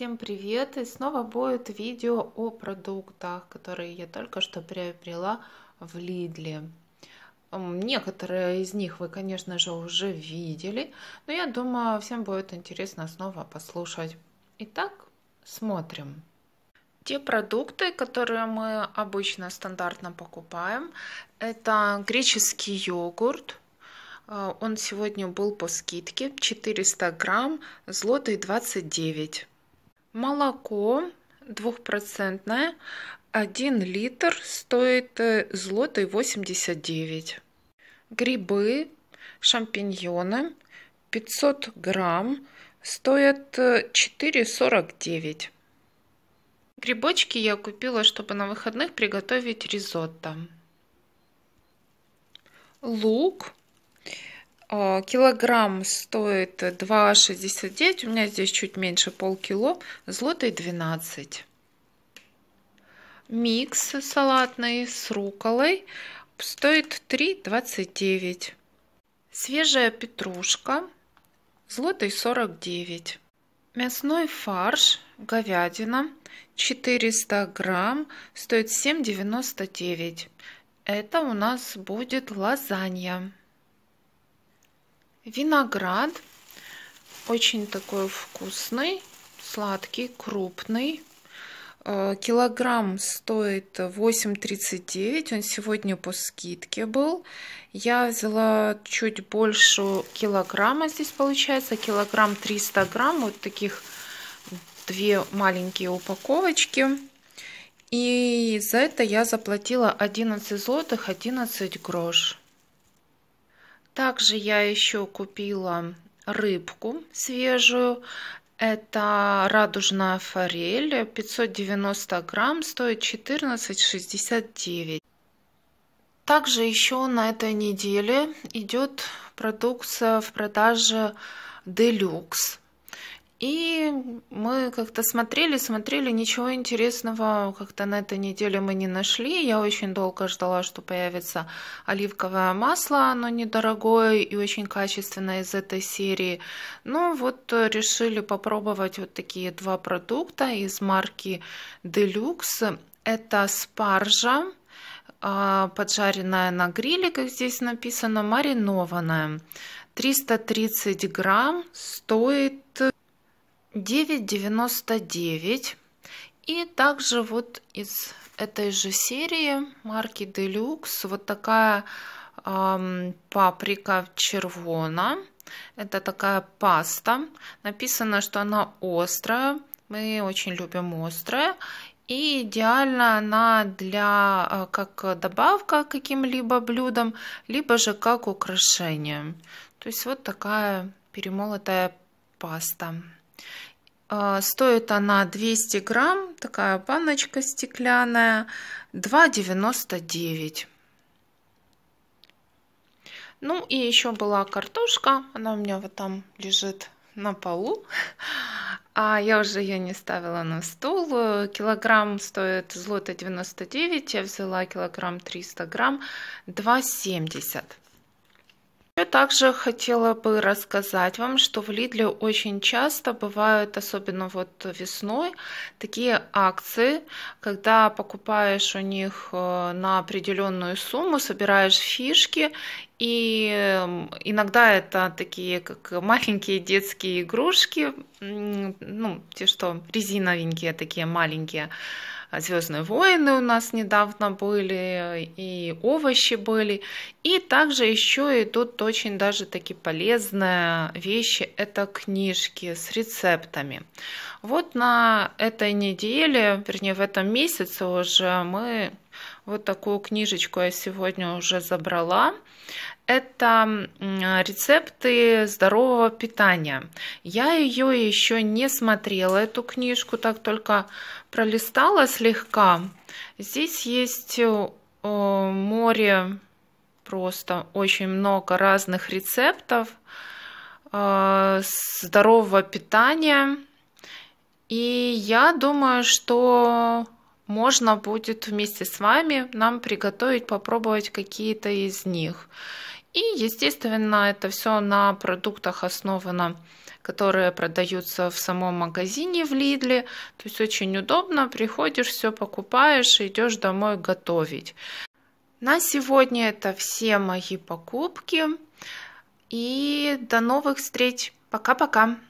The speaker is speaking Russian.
Всем привет! И снова будет видео о продуктах, которые я только что приобрела в Лидле. Некоторые из них вы, конечно же, уже видели, но я думаю, всем будет интересно снова послушать. Итак, смотрим. Те продукты, которые мы обычно стандартно покупаем, это греческий йогурт, э, он сегодня был по скидке 400 грамм, злотый 29. Молоко двухпроцентное один литр стоит э, злотой 89. Грибы, шампиньоны 500 грамм стоят 4,49. Э, Грибочки я купила, чтобы на выходных приготовить ризотто. Лук Э, килограмм стоит 2,69. У меня здесь чуть меньше полкило. Злотой 12. Микс салатный с руколой стоит 3,29. Свежая петрушка злотой 49. Мясной фарш говядина 400 грамм стоит 7,99. Это у нас будет лазанья. Виноград. Очень такой вкусный, сладкий, крупный. Э, килограмм стоит 8,39. Он сегодня по скидке был. Я взяла чуть больше килограмма здесь получается. Килограмм 300 грамм. Вот таких две маленькие упаковочки. И за это я заплатила 11 злотых 11 грош. Также я еще купила рыбку свежую. Это радужная форель, 590 грамм, стоит 14,69. Также еще на этой неделе идет продукция в продаже Deluxe. И мы как-то смотрели, смотрели, ничего интересного как-то на этой неделе мы не нашли. Я очень долго ждала, что появится оливковое масло, оно недорогое и очень качественное из этой серии. Ну вот э, решили попробовать вот такие два продукта из марки Deluxe. Это спаржа, а, поджаренная на гриле, как здесь написано, маринованная. 330 грамм стоит 9,99. И также вот из этой же серии марки Deluxe вот такая эм, паприка червона. Это такая паста. Написано, что она острая. Мы очень любим острое. И идеально она для а, как добавка каким-либо блюдом либо же как украшение. То есть вот такая перемолотая паста. Э, стоит она 200 грамм, такая баночка стеклянная, 2,99. Ну и еще была картошка, она у меня вот там лежит на полу, а я уже ее не ставила на стол. Э, килограмм стоит злота 99, я взяла килограмм 300 грамм, 2,70. Я также хотела бы рассказать вам, что в Лидле очень часто бывают, особенно вот весной, такие акции, когда покупаешь у них э, на определенную сумму, собираешь фишки, и иногда это такие как маленькие детские игрушки, ну, те, что резиновенькие такие маленькие, Звездные войны у нас недавно были, и овощи были. И также еще и тут очень даже такие полезные вещи – это книжки с рецептами. Вот на этой неделе, вернее в этом месяце уже мы вот такую книжечку я сегодня уже забрала. Это рецепты здорового питания. Я ее еще не смотрела, эту книжку, так только пролистала слегка. Здесь есть э, море, просто очень много разных рецептов э, здорового питания и я думаю, что можно будет вместе с вами нам приготовить, попробовать какие-то из них. И, естественно, это все на продуктах основано, которые продаются в самом магазине в Лидле. То есть очень удобно, приходишь, все покупаешь идешь домой готовить. На сегодня это все мои покупки. И до новых встреч. Пока-пока.